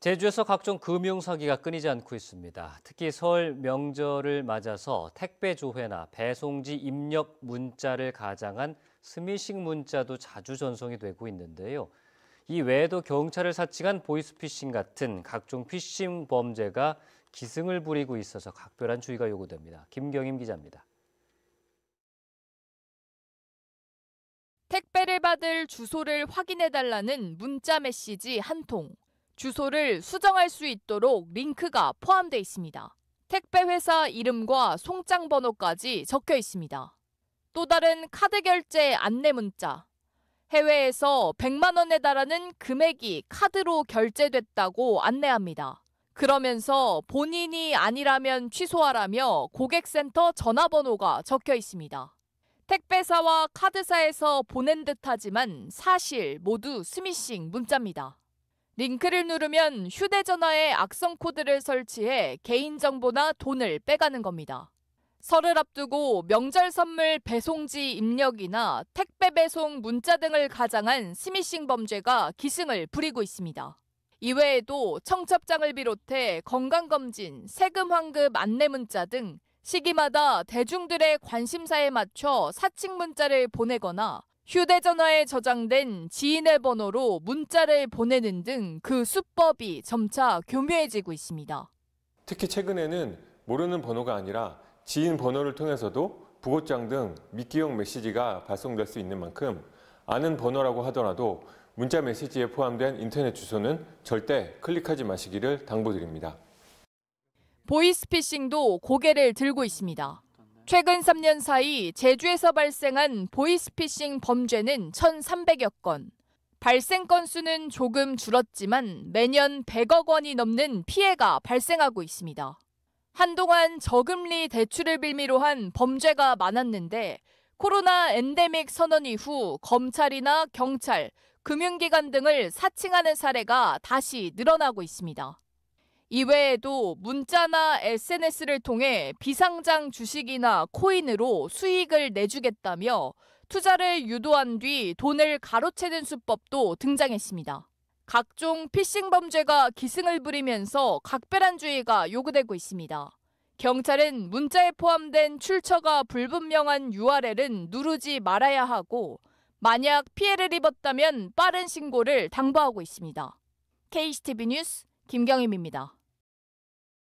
제주에서 각종 금융 사기가 끊이지 않고 있습니다. 특히 설 명절을 맞아서 택배 조회나 배송지 입력 문자를 가장한 스미싱 문자도 자주 전송이 되고 있는데요. 이 외에도 경찰을 사칭한 보이스피싱 같은 각종 피싱 범죄가 기승을 부리고 있어서 각별한 주의가 요구됩니다. 김경임 기자입니다. 택배를 받을 주소를 확인해 달라는 문자 메시지 한 통. 주소를 수정할 수 있도록 링크가 포함되어 있습니다. 택배 회사 이름과 송장 번호까지 적혀 있습니다. 또 다른 카드 결제 안내 문자. 해외에서 100만 원에 달하는 금액이 카드로 결제됐다고 안내합니다. 그러면서 본인이 아니라면 취소하라며 고객센터 전화번호가 적혀 있습니다. 택배사와 카드사에서 보낸 듯하지만 사실 모두 스미싱 문자입니다. 링크를 누르면 휴대전화에 악성 코드를 설치해 개인정보나 돈을 빼가는 겁니다. 설을 앞두고 명절 선물 배송지 입력이나 택배 배송 문자 등을 가장한 스미싱 범죄가 기승을 부리고 있습니다. 이외에도 청첩장을 비롯해 건강검진, 세금 환급 안내 문자 등 시기마다 대중들의 관심사에 맞춰 사칭 문자를 보내거나 휴대전화에 저장된 지인의 번호로 문자를 보내는 등 그 수법이 점차 교묘해지고 있습니다. 특히 최근에는 모르는 번호가 아니라 지인 번호를 통해서도 부고장 등 미끼용 메시지가 발송될 수 있는 만큼 아는 번호라고 하더라도 문자 메시지에 포함된 인터넷 주소는 절대 클릭하지 마시기를 당부드립니다. 보이스피싱도 고개를 들고 있습니다. 최근 3년 사이 제주에서 발생한 보이스피싱 범죄는 1,300여 건. 발생 건수는 조금 줄었지만 매년 100억 원이 넘는 피해가 발생하고 있습니다. 한동안 저금리 대출을 빌미로 한 범죄가 많았는데 코로나 엔데믹 선언 이후 검찰이나 경찰, 금융기관 등을 사칭하는 사례가 다시 늘어나고 있습니다. 이외에도 문자나 SNS를 통해 비상장 주식이나 코인으로 수익을 내주겠다며 투자를 유도한 뒤 돈을 가로채는 수법도 등장했습니다. 각종 피싱 범죄가 기승을 부리면서 각별한주의가 요구되고 있습니다. 경찰은 문자에 포함된 출처가 불분명한 URL은 누르지 말아야 하고 만약 피해를 입었다면 빠른 신고를 당부하고 있습니다. KCTV 뉴스 김경임입니다.